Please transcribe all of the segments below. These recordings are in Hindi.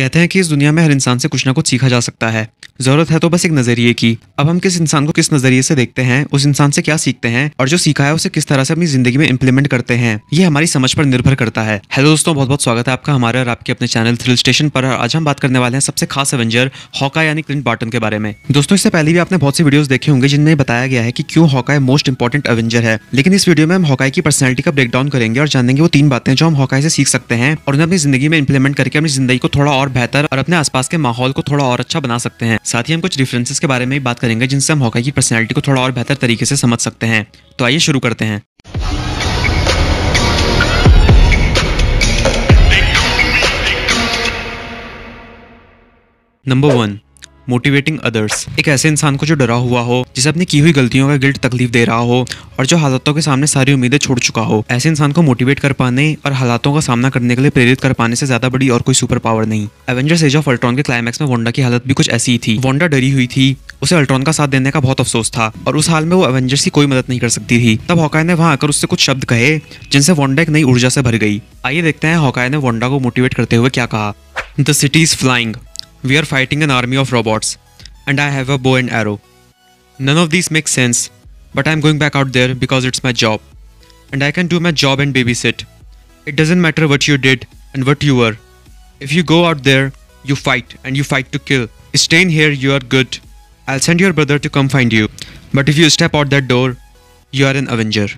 कहते हैं कि इस दुनिया में हर इंसान से कुछ ना कुछ सीखा जा सकता है जरूरत है तो बस एक नजरिए की अब हम किस इंसान को किस नजरिए से देखते हैं उस इंसान से क्या सीखते हैं और जो सीखा है उसे किस तरह से अपनी जिंदगी में इंप्लीमेंट करते हैं ये हमारी समझ पर निर्भर करता है हेलो दोस्तों बहुत बहुत स्वागत है आपका हमारे और आपके अपने चैनल थ्रिल स्टेशन पर आज हम बात करने वाले हैं सबसे खास एवेंजर हॉका यानी क्लिंट बार्टन के बारे में दोस्तों इससे पहले भी आपने बहुत सी वीडियो देखे होंगे जिनमें बताया गया है की क्यों हॉका मोस्ट इंपॉर्टेंट एवेंजर है लेकिन इस वीडियो में हम हॉकाई की पर्सनलिटी का ब्रेकडाउन करेंगे और जानेंगे वो तीन बातें जो हम हॉकाई से सीख सकते हैं और उन्हें अपनी जिंदगी में इंप्लीमेंट करके अपनी जिंदगी को थोड़ा और बेहतर और अपने आसपास के माहौल को थोड़ा और अच्छा बना सकते हैं साथ ही हम कुछ डिफरेंसेस के बारे में भी बात करेंगे जिनसे हम हॉकी की पर्सनैलिटी को थोड़ा और बेहतर तरीके से समझ सकते हैं तो आइए शुरू करते हैं नंबर वन मोटिवेटिंग अदर्स एक ऐसे इंसान को जो डरा हुआ हो जिसे अपनी की हुई गलतियों का गिल्ट तकलीफ दे रहा हो और जो हालातों के सामने सारी उम्मीदें छोड़ चुका हो ऐसे इंसान को मोटिवेट कर पाने और हालातों का सामना करने के लिए प्रेरित कर पाने से ज्यादा बड़ी और कोई सुपर पावर नहीं एवेंजर्स एज ऑफ अल्ट्रॉन के क्लाइमैक्स में वोंडा की हालत भी कुछ ऐसी ही थी वोंडा डरी हुई थी उसे अल्ट्रॉन का साथ देने का बहुत अफसोस था और उस हाल में वो एवेंजर्स की कोई मदद नहीं कर सकती थी तब हॉकाय ने वहां आकर उससे कुछ शब्द कहे जिनसे वोंडा एक नई ऊर्जा से भर गई आइए देखते हैं हॉकाय ने वोंडा को मोटिवेट करते हुए क्या कहा the city is flying we are fighting an army of robots, and I have a bow and arrow. None of these makes sense, but I'm going back out there because it's my job. And I can do my job and babysit. It doesn't matter what you did and what you were. If you go out there, you fight and you fight to kill. Staying here, you are good. I'll send your brother to come find you. But if you step out that door, you are an Avenger.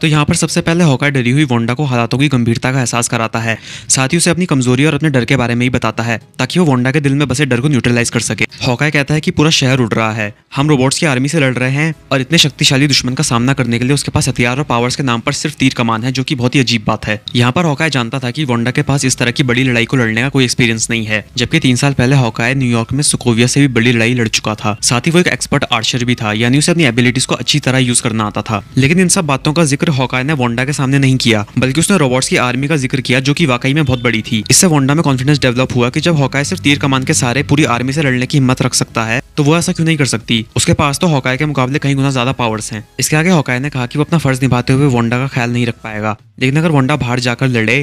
तो यहाँ पर सबसे पहले होकर डरी हुई वोंडा को हालातों की गंभीरता का एहसास कराता है साथ ही उसे अपनी कमजोरी और अपने डर के बारे में ही बताता है ताकि वो वोंडा के दिल में बसे डर को न्यूट्रलाइज कर सके हॉका कहता है कि पूरा शहर उड़ रहा है हम रोबोट्स की आर्मी से लड़ रहे हैं और इतने शक्तिशाली दुश्मन का सामना करने के लिए उसके पास हथियार और पावर्स के नाम पर सिर्फ तीर कमान है जो की बहुत ही अजीब बात है यहाँ पर हॉकाय जानता था की वोंडा के पास इस तरह की बड़ी लड़ाई को लड़ने का कोई एक्सपीरियंस नहीं है जबकि तीन साल पहले हॉकाय न्यूयॉर्क में सुकोविया से भी बड़ी लड़ाई लड़ चुका था साथ ही वो एक एक्सपर्ट आर्चर भी था यानी उसे अपनी एबिलिटीज को अच्छी तरह यूज करना आता था लेकिन इन सब बातों का जिक्र जिक्र हॉकाय ने वोंडा के सामने नहीं किया बल्कि उसने रोबोट्स की आर्मी का जिक्र किया जो कि वाकई में बहुत बड़ी थी इससे वोंडा में कॉन्फिडेंस डेवलप हुआ की जब हॉकाय सिर्फ तीर कमान के सारे पूरी आर्मी से लड़ने की हिम्मत रख सकता है तो वो ऐसा क्यों नहीं कर सकती उसके पास तो हॉकाय के मुकाबले कहीं गुना ज्यादा पावर्स हैं इसके आगे हॉकाय ने कहा कि वो अपना फर्ज निभाते हुए वोंडा का ख्याल नहीं रख पाएगा लेकिन अगर वोंडा बाहर जाकर लड़े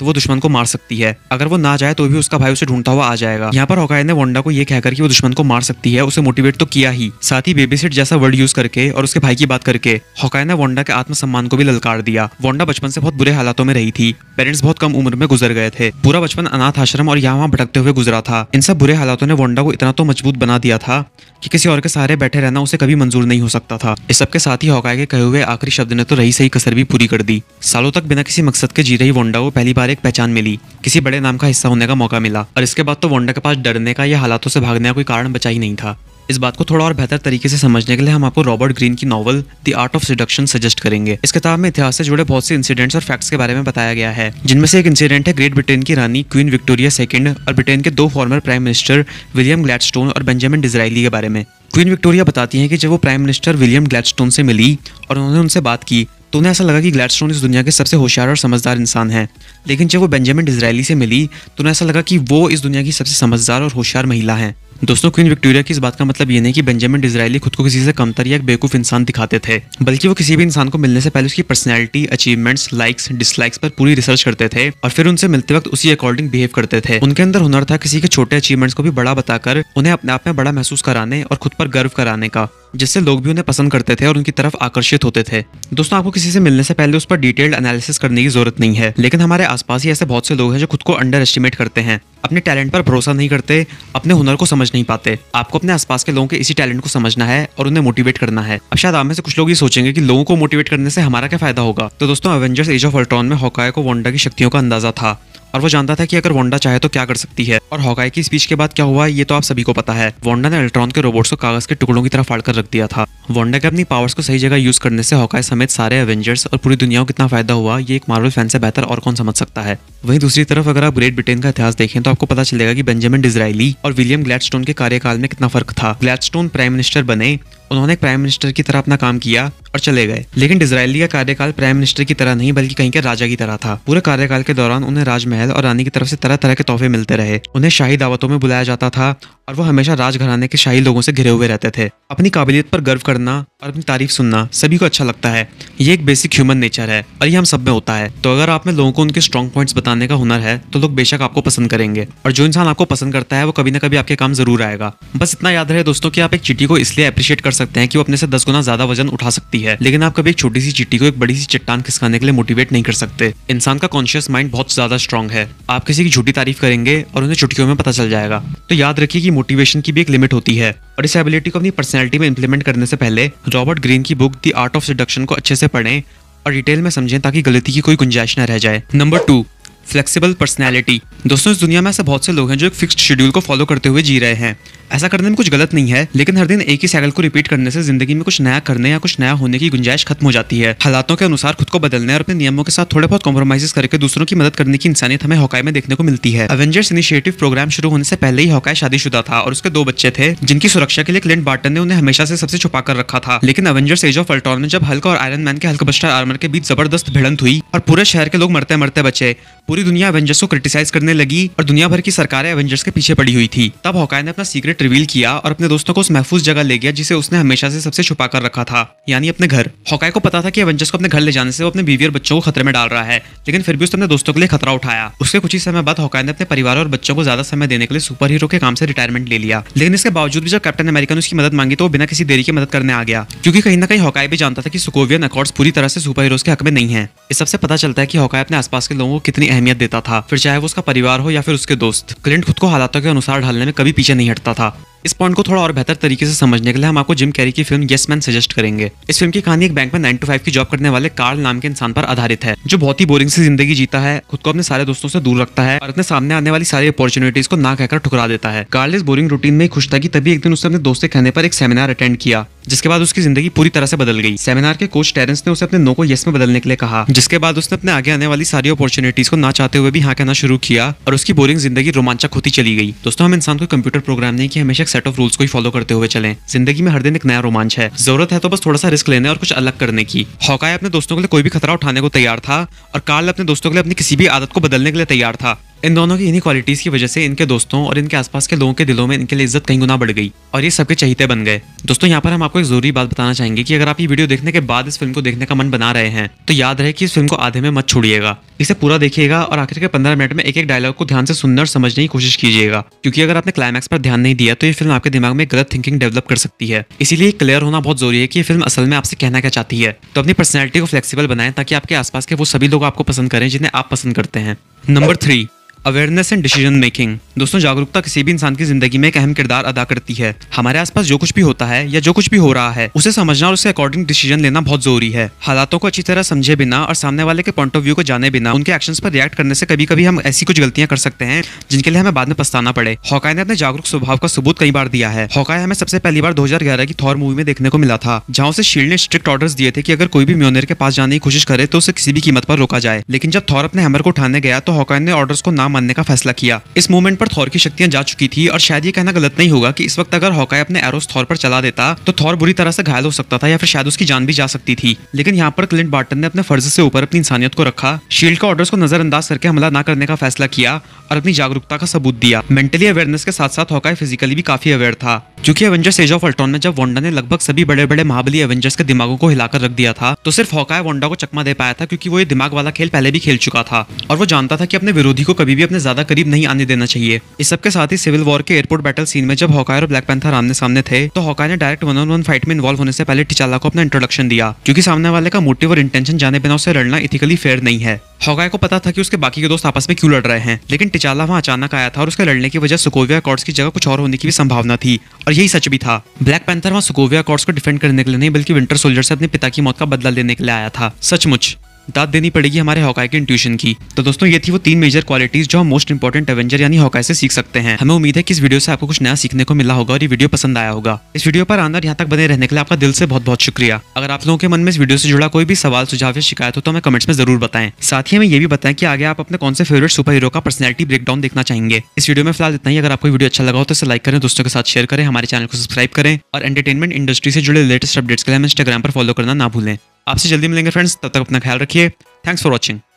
तो वो दुश्मन को मार सकती है अगर वो ना जाए तो भी उसका भाई उसे ढूंढता हुआ आ जाएगा यहाँ पर होकाय ने वोंडा को ये कहकर वो दुश्मन को मार सकती है उसे मोटिवेट तो किया ही साथ ही सेट जैसा वर्ड यूज करके और उसके भाई की बात करके होकाय ने वोंडा के आत्मसम्मान को भी ललकार दिया वोंडा बचपन से बहुत बुरे हालातों में रही थी पेरेंट्स बहुत कम उम्र में गुजर गए थे पूरा बचपन अनाथ आश्रम और यहाँ वहाँ भटकते हुए गुजरा था इन सब बुरे हालातों ने वोंडा को इतना तो मजबूत बना दिया था कि किसी और के सहारे बैठे रहना उसे कभी मंजूर नहीं हो सकता था इस सबके साथ ही होकाय के कहे हुए आखिरी शब्द ने तो रही सही कसर भी पूरी कर दी सालों तक बिना किसी मकसद के जी रही वोंडा को पहली बार बार एक पहचान मिली किसी बड़े नाम का हिस्सा होने का मौका मिला और इसके बाद तो वोंडा के पास डरने का या हालातों से भागने का कोई कारण बचा ही नहीं था इस बात को थोड़ा और बेहतर तरीके से समझने के लिए हम आपको रॉबर्ट ग्रीन की novel the art of seduction suggest करेंगे इस किताब में इतिहास से जुड़े बहुत से इंसिडेंट्स और फैक्ट्स के बारे में बताया गया है जिनमें से एक इंसिडेंट है ग्रेट ब्रिटेन की रानी क्वीन विक्टोरिया सेकंड और ब्रिटेन के दो former prime minister William Gladstone और बेंजामिन डिजराइली के बारे में क्वीन विक्टोरिया बताती हैं कि जब वो प्राइम मिनिस्टर विलियम ग्लैडस्टोन से मिली और उन्होंने उनसे बात की तो उन्हें ऐसा लगा कि ग्लैडस्टोन इस दुनिया के सबसे होशियार और समझदार इंसान हैं लेकिन जब वो बेंजामिन डिजराइली से मिली तो उन्हें ऐसा लगा कि वो इस दुनिया की सबसे समझदार और होशियार महिला हैं दोस्तों क्वीन विक्टोरिया की इस बात का मतलब ये नहीं कि बेंजामिन डिजराइली खुद को किसी से कमतर या बेवकूफ इंसान दिखाते थे बल्कि वो किसी भी इंसान को मिलने से पहले उसकी पर्सनैलिटी अचीवमेंट्स लाइक्स डिसलाइक्स पर पूरी रिसर्च करते थे और फिर उनसे मिलते वक्त उसी अकॉर्डिंग बिहेव करते थे उनके अंदर हुनर था किसी के छोटे अचीवमेंट्स को भी बड़ा बताकर उन्हें अपने आप में बड़ा महसूस कराने और खुद पर गर्व कराने का जिससे लोग भी उन्हें पसंद करते थे और उनकी तरफ आकर्षित होते थे दोस्तों आपको किसी से मिलने से पहले उस पर डिटेल्ड एनालिसिस करने की जरूरत नहीं है लेकिन हमारे आसपास ही ऐसे बहुत से लोग हैं जो खुद को अंडर एस्टिमेट करते हैं अपने टैलेंट पर भरोसा नहीं करते अपने हुनर को समझ नहीं पाते आपको अपने आसपास के लोगों के इसी टैलेंट को समझना है और उन्हें मोटिवेट करना है अब शायद आप में से कुछ लोग ये सोचेंगे कि लोगों को मोटिवेट करने से हमारा क्या फायदा होगा तो दोस्तों एवेंजर्स एज ऑफ अल्ट्रॉन में हॉकाय को वोंडा की शक्तियों का अंदाजा था और वो जानता था कि अगर वोंडा चाहे तो क्या कर सकती है और हॉकाई की स्पीच के बाद क्या हुआ ये तो आप सभी को पता है वोंडा ने अल्ट्रॉन के रोबोट्स को कागज के टुकड़ों की तरफ फाड़ कर रख दिया था वोंडा के अपनी पावर्स को सही जगह यूज करने से हॉकाई समेत सारे एवेंजर्स और पूरी दुनिया को कितना फायदा हुआ ये एक मार्वल फैन से बेहतर और कौन समझ सकता है वहीं दूसरी तरफ अगर आप ग्रेट ब्रिटेन का इतिहास देखें तो आपको पता चलेगा कि बेंजामिन डिजराइली और विलियम ग्लैडस्टोन के कार्यकाल में कितना फर्क था ग्लैडस्टोन प्राइम मिनिस्टर बने उन्होंने प्राइम मिनिस्टर की तरह अपना काम किया और चले गए लेकिन इसराइली का कार्यकाल प्राइम मिनिस्टर की तरह नहीं बल्कि कहीं के राजा की तरह था पूरे कार्यकाल के दौरान उन्हें राजमहल और रानी की तरफ से तरह तरह के तोहफे मिलते रहे उन्हें शाही दावतों में बुलाया जाता था और वो हमेशा राजघराने के शाही लोगों से घिरे हुए रहते थे अपनी काबिलियत पर गर्व करना और अपनी तारीफ सुनना सभी को अच्छा लगता है ये एक बेसिक ह्यूमन नेचर है और ये हम सब में होता है तो अगर आप में लोगों को उनके स्ट्रॉन्ग पॉइंट्स बताने का हुनर है तो लोग बेशक आपको पसंद करेंगे और जो इंसान आपको पसंद करता है वो कभी ना कभी आपके काम जरूर आएगा बस इतना याद रहे दोस्तों की आप एक चिट्ठी को इसलिए अप्रिशिएट कर सकते हैं कि वो अपने से दस गुना ज्यादा वजन उठा सकती है लेकिन आप कभी एक छोटी सी चिट्ठी को एक बड़ी सी चट्टान खिसकाने के लिए मोटिवेट नहीं कर सकते इंसान का कॉन्शियस माइंड बहुत ज्यादा स्ट्रॉन्ग है आप किसी की झूठी तारीफ करेंगे और उन्हें चुटकियों में पता चल जाएगा तो याद रखिए मोटिवेशन की भी एक लिमिट होती है और इस एबिलिटी को अपनी पर्सनैलिटी में इंप्लीमेंट करने से पहले रॉबर्ट ग्रीन की book the art of seduction को अच्छे से पढ़ें और डिटेल में समझें ताकि गलती की कोई गुंजाइश न रह जाए नंबर टू फ्लेक्सिबल पर्सनैलिटी दोस्तों इस दुनिया में ऐसे बहुत से लोग हैं जो एक फिक्स्ड शेड्यूल को फॉलो करते हुए जी रहे हैं ऐसा करने में कुछ गलत नहीं है लेकिन हर दिन एक ही साइकिल को रिपीट करने से जिंदगी में कुछ नया करने या कुछ नया होने की गुंजाइश खत्म हो जाती है हालातों के अनुसार खुद को बदलने और अपने नियमों के साथ थोड़े बहुत कॉम्प्रोमाइज करके दूसरों की मदद करने की इंसानियत हमें हॉकाई में देखने को मिलती है अवेंजर्स इनिशिएटिव प्रोग्राम शुरू होने से पहले ही हॉकाई शादीशुदा था और उसके दो बच्चे थे जिनकी सुरक्षा के लिए क्लिंट बार्टन ने उन्हें हमेशा से सबसे छुपा कर रखा था लेकिन अवेंजर्स एज ऑफ अल्ट्रॉन में जब हल्क और आयरन मैन के हल्क बस्टर आर्मर के बीच जबरदस्त भिड़ंत हुई और पूरे शहर के लोग मरते मरते बचे पूरी दुनिया एवेंजर्स को क्रिटिसाइज करने लगी और दुनिया भर की सरकारें एवेंजर्स के पीछे पड़ी हुई थी तब हॉकाई ने अपना सीक्रेट सीक्रेट रिवील किया और अपने दोस्तों को उस महफूज जगह ले गया जिसे उसने हमेशा से सबसे छुपा कर रखा था यानी अपने घर हॉकाई को पता था कि एवेंजर्स को अपने घर ले जाने से वो अपने बीवी और बच्चों को खतरे में डाल रहा है लेकिन फिर भी उसने अपने दोस्तों के लिए खतरा उठाया उसके कुछ ही समय बाद हॉकाई ने अपने परिवार और बच्चों को ज्यादा समय देने के लिए सुपर हीरो के काम से रिटायरमेंट ले लिया लेकिन इसके बावजूद भी जब कैप्टन अमेरिका ने उसकी मदद मांगी तो वो बिना किसी देरी की मदद करने आ गया क्योंकि कहीं ना कहीं हॉकाई भी जानता था कि सुकोवियन अकॉर्ड्स पूरी तरह से सुपर हीरोज के हक में नहीं है इस सबसे पता चलता है कि हॉकाय अपने आसपास के लोगों को कितनी अहमियत देता था फिर चाहे वो उसका परिवार हो या फिर उसके दोस्त क्लिंट खुद को हालातों के अनुसार ढालने में कभी पीछे नहीं हटता था इस पॉइंट को थोड़ा और बेहतर तरीके से समझने के लिए हम आपको जिम कैरी की फिल्म यस मैन सजेस्ट करेंगे इस फिल्म की कहानी एक बैंक में नाइन टू फाइव की जॉब करने वाले कार्ल नाम के इंसान पर आधारित है जो बहुत ही बोरिंग सी जिंदगी जीता है खुद को अपने सारे दोस्तों से दूर रखता है और अपने सामने आने वाली सारी अपॉर्चुनिटीज को ना कहकर ठुकरा देता है कार्ल इस बोरिंग रूटीन में खुश था कि तभी एक दिन उसने अपने दोस्त के कहने पर एक सेमिनार अटेंड किया जिसके बाद उसकी जिंदगी पूरी तरह से बदल गई सेमिनार के कोच टेरेंस ने उसे अपने नो को यस में बदलने के लिए कहा जिसके बाद उसने अपने आगे आने वाली सारी अपॉर्चुनिटीज को ना चाहते हुए भी हाँ कहना शुरू किया और उसकी बोरिंग जिंदगी रोमांचक होती चली गई दोस्तों हम इंसान को कंप्यूटर प्रोग्राम नहीं की हमेशा एक सेट ऑफ रूल्स को ही फॉलो करते हुए चलें जिंदगी में हर दिन एक नया रोमांच है जरूरत है तो बस थोड़ा सा रिस्क लेने और कुछ अलग करने की हॉकाई अपने दोस्तों के लिए कोई भी खतरा उठाने को तैयार था और कार्ल अपने दोस्तों के लिए अपनी किसी भी आदत को बदलने के लिए तैयार था इन दोनों की इन्हीं क्वालिटीज़ की वजह से इनके दोस्तों और इनके आसपास के लोगों के दिलों में इनके लिए इज्जत कहीं गुना बढ़ गई और ये सबके चहीते बन गए दोस्तों यहाँ पर हम आपको एक जरूरी बात बताना चाहेंगे कि अगर आप ये वीडियो देखने के बाद इस फिल्म को देखने का मन बना रहे हैं तो याद रहे कि इस फिल्म को आधे में मत छोड़िएगा इसे पूरा देखिएगा और आखिर के पंद्रह मिनट में एक एक डायलॉग को ध्यान से सुनने और समझने की कोशिश कीजिएगा क्योंकि अगर आपने क्लाइमैक्स पर ध्यान नहीं दिया तो ये फिल्म आपके दिमाग में गलत थिंकिंग डेवलप कर सकती है इसीलिए क्लियर होना बहुत जरूरी है कि ये फिल्म असल में आपसे कहना क्या चाहती है तो अपनी पर्सनैलिटी को फ्लेक्सिबल बनाएं ताकि आपके आसपास के वो सभी लोग आपको पसंद करें जिन्हें आप पसंद करते हैं number three awareness and decision making दोस्तों जागरूकता किसी भी इंसान की जिंदगी में एक अहम किरदार अदा करती है हमारे आसपास जो कुछ भी होता है या जो कुछ भी हो रहा है उसे समझना और उसके अकॉर्डिंग डिसीजन लेना बहुत जरूरी है हालातों को अच्छी तरह समझे बिना और सामने वाले के पॉइंट ऑफ व्यू को जाने बिना उनके एक्शन पर रिएक्ट करने से कभी कभी हम ऐसी कुछ गलतियां कर सकते हैं जिनके लिए हमें बाद में पछताना पड़े हॉकाय ने अपने जागरूक स्वभाव का सबूत कई बार दिया है हॉकाय हमें सबसे पहली बार दो की थॉर मूवी में देखने को मिला था जहाँ उसे शील्ड ने स्ट्रिक्ट ऑर्डर दिए थे की अगर कोई भी म्योनर के पास जाने की कोशिश करे तो उसे किसी भी कीमत पर रोका जाए लेकिन जब थॉर अपने हैमर को उठाने गया तो हॉकाय ने ऑर्डर को नाम ना मानने का फैसला किया इस मूवमेंट पर थॉर की शक्तियां जा चुकी थी और शायद ये कहना गलत नहीं होगा कि इस वक्त अगर हॉकाई अपने एरोस थॉर पर चला देता तो थॉर बुरी तरह से घायल हो सकता था या फिर शायद उसकी जान भी जा सकती थी लेकिन यहाँ पर क्लिंट बार्टन ने अपने फर्ज से ऊपर अपनी इंसानियत को रखा शील्ड का ऑर्डर को नजरअंदाज करके हमला ना करने का फैसला किया और अपनी जागरूकता का सबूत दिया मेंटली अवेयरनेस के साथ साथ हॉकाई फिजिकली भी काफी अवेयर था क्योंकि एवेंजर्स एज ऑफ अल्ट्रॉन में जब वोंडा ने लगभग सभी बड़े बड़े महाबली एवेंजर्स के दिमागों को हिलाकर रख दिया था तो सिर्फ हॉकाई वोंडा को चकमा दे पाया था क्योंकि वो ये दिमाग वाला खेल पहले भी खेल चुका था और वो जानता था कि अपने विरोधी को कभी भी अपने ज्यादा करीब नहीं आने देना चाहिए इस सबके साथ ही सिविल वॉर के एयरपोर्ट बैटल सीन में जब हॉकाय और ब्लैक पैंथर आमने सामने थे तो हॉकाय ने direct one on one fight में इन्वॉल्व होने से पहले टिचाला को अपना इंट्रोडक्शन दिया क्योंकि सामने वाले का मोटिव और इंटेंशन जाने बिना उसे लड़ना इथिकली फेयर नहीं है हॉकाय को पता था कि उसके बाकी के दोस्त आपस में क्यों लड़ रहे हैं लेकिन टिचाला वहाँ अचानक आया था और उसके लड़ने की वजह सुकोविया कॉर्ड्स की जगह कुछ और होने की भी संभावना थी और यही सच भी था ब्लैक पैंथर वहाँ सुकोविया कॉर्ड्स को डिफेंड करने के लिए नहीं बल्कि विंटर सोल्जर से अपने पिता की मौत का बदला लेने के लिए आया था सचमुच दाद देनी पड़ेगी हमारे हॉकाई के इंट्यूशन की तो दोस्तों ये थी वो तीन मेजर क्वालिटीज जो हम मोस्ट इंपॉर्टेंट एवेंजर यानी हॉकाई से सीख सकते हैं हमें उम्मीद है कि इस वीडियो से आपको कुछ नया सीखने को मिला होगा और ये वीडियो पसंद आया होगा इस वीडियो पर आंदर यहाँ तक बने रहने के लिए आपका दिल से बहुत बहुत शुक्रिया अगर आप लोगों के मन में इस वीडियो से जुड़ा कोई भी सवाल सुझाव या शिकायत हो तो हमें कमेंट्स में जरूर बताएं साथ ही हमें ये भी बताएं कि आगे आप अपने कौन से फेवरेट सुपर हीरो का पर्सनलिटी ब्रेकडाउन देखना चाहेंगे इस वीडियो में फिलहाल इतना ही अगर आपको वीडियो अच्छा लगा हो तो इसे लाइक करें दोस्तों के साथ शेयर करें हमारे चैनल को सब्सक्राइब करें और एंटरटेनमेंट इंडस्ट्री से जुड़े लेटेस्ट अपडेट्स के लिए हम इंस्टाग्राम पर फॉलो करना ना भूलें आपसे जल्दी मिलेंगे फ्रेंड्स तब तक अपना ख्याल रखिए थैंक्स फॉर वॉचिंग